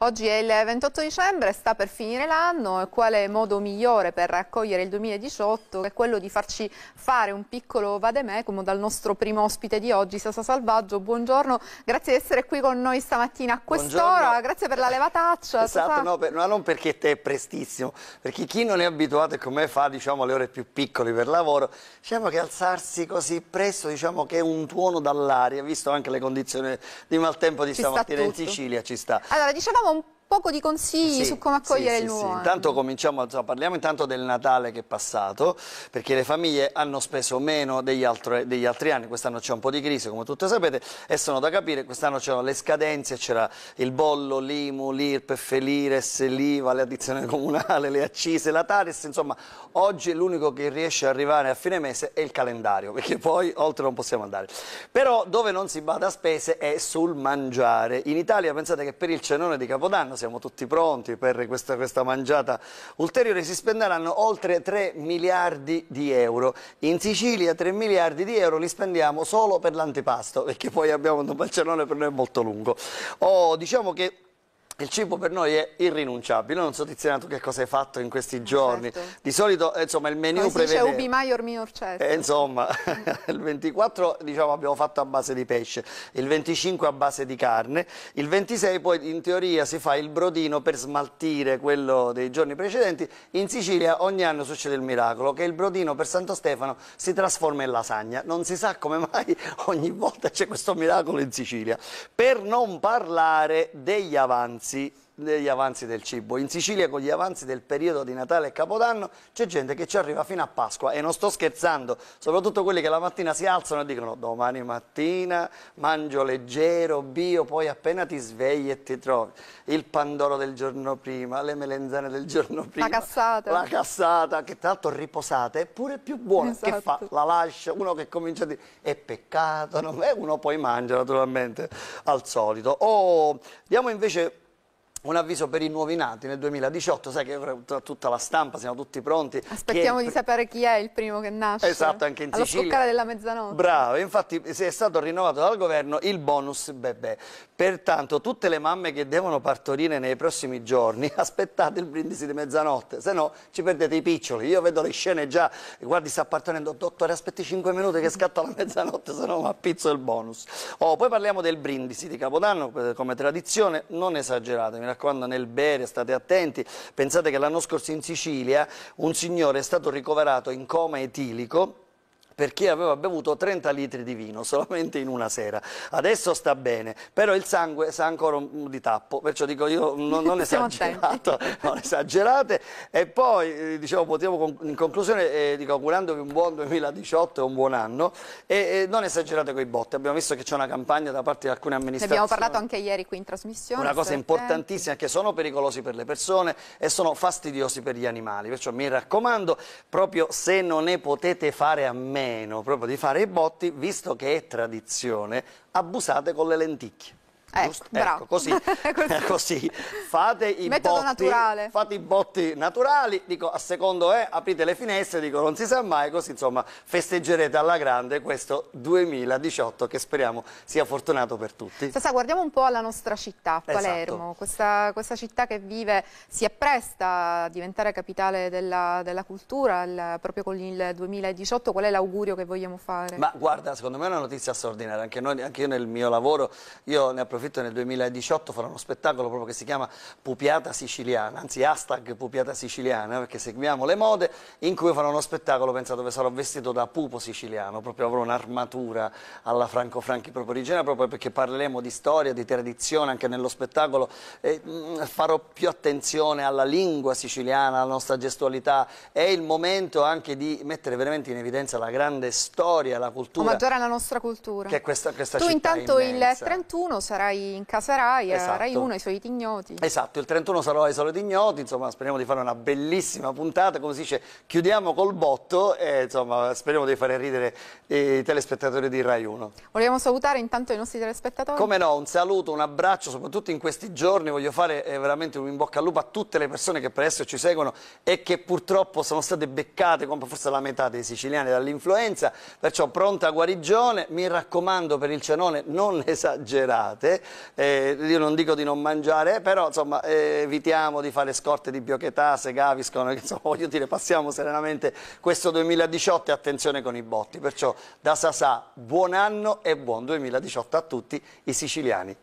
Oggi è il 28 dicembre, sta per finire l'anno e quale modo migliore per raccogliere il 2018 è quello di farci fare un piccolo vademecum dal nostro primo ospite di oggi, Sasa Salvaggio. Buongiorno, grazie di essere qui con noi stamattina a quest'ora, grazie per la levataccia. Esatto, no, per, no, non perché te è prestissimo, perché chi non è abituato e come fa diciamo, le ore più piccole per lavoro, diciamo che alzarsi così presto diciamo che è un tuono dall'aria, visto anche le condizioni di maltempo di ci stamattina in Sicilia ci sta. Allora, dicevamo 없 poco di consigli sì, su come accogliere sì, il nuovo sì, Intanto cominciamo, parliamo intanto del Natale che è passato, perché le famiglie hanno speso meno degli, altro, degli altri anni, quest'anno c'è un po' di crisi come tutti sapete e sono da capire, quest'anno c'erano le scadenze, c'era il bollo, l'IMU, l'IRPEF, l'IRES, l'IVA, le addizioni comunali, le accise, la TARES, insomma oggi l'unico che riesce ad arrivare a fine mese è il calendario, perché poi oltre non possiamo andare. Però dove non si bada a spese è sul mangiare. In Italia pensate che per il cenone di Capodanno siamo tutti pronti per questa, questa mangiata ulteriore, si spenderanno oltre 3 miliardi di euro. In Sicilia 3 miliardi di euro li spendiamo solo per l'antipasto, perché poi abbiamo un Barcellona per noi è molto lungo. Oh, diciamo che il cibo per noi è irrinunciabile, non so Tizianato che cosa hai fatto in questi ah, giorni, certo. di solito eh, insomma, il menu Come prevede... Come ubi maior minor certo. Eh, insomma, il 24 diciamo, abbiamo fatto a base di pesce, il 25 a base di carne, il 26 poi in teoria si fa il brodino per smaltire quello dei giorni precedenti, in Sicilia ogni anno succede il miracolo che il brodino per Santo Stefano si trasforma in lasagna, non si sa come mai ogni volta c'è questo miracolo in Sicilia, per non parlare degli avanzi avanzi degli avanzi del cibo. In Sicilia con gli avanzi del periodo di Natale e Capodanno c'è gente che ci arriva fino a Pasqua e non sto scherzando, soprattutto quelli che la mattina si alzano e dicono domani mattina mangio leggero, bio, poi appena ti svegli e ti trovi il pandoro del giorno prima, le melenzane del giorno prima, la cassata, la cassata che tra l'altro riposata è pure più buona, esatto. che fa? Esatto. La lascia, uno che comincia a dire è peccato, non è? uno poi mangia naturalmente al solito. Oh, diamo invece un avviso per i nuovi nati nel 2018, sai che tutta la stampa, siamo tutti pronti. Aspettiamo è... di sapere chi è il primo che nasce. Esatto, anche in Allo Sicilia. Allo scoccare della mezzanotte. Bravo, infatti è stato rinnovato dal governo il bonus bebè. Pertanto tutte le mamme che devono partorire nei prossimi giorni, aspettate il brindisi di mezzanotte, se no ci perdete i piccioli. Io vedo le scene già, guardi sta partorendo, dottore aspetti 5 minuti che scatta la mezzanotte, se no mi appizzo il bonus. Oh, poi parliamo del brindisi di Capodanno, eh, come tradizione, non esagerate, mi raccomando raccomando nel bere, state attenti. Pensate che l'anno scorso in Sicilia un signore è stato ricoverato in coma etilico perché aveva bevuto 30 litri di vino solamente in una sera. Adesso sta bene, però il sangue sa ancora un di tappo, perciò dico io non, non esagerato, non esagerate. E poi, eh, dicevo, potevo in conclusione, eh, dico, augurandovi un buon 2018 e un buon anno, e, e non esagerate con i botti, abbiamo visto che c'è una campagna da parte di alcune amministrazioni. Ne abbiamo parlato anche ieri qui in trasmissione. Una cosa importantissima, è che sono pericolosi per le persone e sono fastidiosi per gli animali, perciò mi raccomando, proprio se non ne potete fare a me, meno proprio di fare i botti, visto che è tradizione, abusate con le lenticchie. Eh, ecco, ecco così, così. Fate, i botti, fate i botti naturali, dico a secondo è, eh, aprite le finestre, dico non si sa mai, così insomma festeggerete alla grande questo 2018 che speriamo sia fortunato per tutti. Sasa, guardiamo un po' alla nostra città, esatto. Palermo, esatto. questa, questa, città che vive, si appresta a diventare capitale della, della cultura il, proprio con il 2018, qual è l'augurio che vogliamo fare? Ma guarda, secondo me è una notizia straordinaria, anche, noi, anche io nel mio lavoro, io ne approfitto approfitto nel 2018 farò uno spettacolo proprio che si chiama Pupiata Siciliana, anzi hashtag Pupiata Siciliana perché seguiamo le mode, in cui farò uno spettacolo, pensa, dove sarò vestito da pupo siciliano, proprio avrò un'armatura alla Franco Franchi proprio originaria, proprio perché parleremo di storia, di tradizione anche nello spettacolo, e, mm, farò più attenzione alla lingua siciliana, alla nostra gestualità, è il momento anche di mettere veramente in evidenza la grande storia, la cultura. Omaggiare la nostra cultura. Che è questa, questa tu città intanto immensa. il 31 sarai Rai in casa Rai, esatto. a Rai 1 esatto. i soliti ignoti. Esatto, il 31 sarò ai soliti ignoti, insomma speriamo di fare una bellissima puntata, come si dice chiudiamo col botto e insomma speriamo di fare ridere i telespettatori di Rai 1. Vogliamo salutare intanto i nostri telespettatori? Come no, un saluto, un abbraccio, soprattutto in questi giorni voglio fare eh, veramente un in bocca al lupo a tutte le persone che per adesso ci seguono e che purtroppo sono state beccate come forse la metà dei siciliani dall'influenza, perciò pronta guarigione, mi raccomando per il cenone non esagerate eh, io non dico di non mangiare, però insomma, eh, evitiamo di fare scorte di Biocheta, Segaviscon, insomma, voglio dire, passiamo serenamente questo 2018 e attenzione con i botti, perciò da Sasà buon anno e buon 2018 a tutti i siciliani.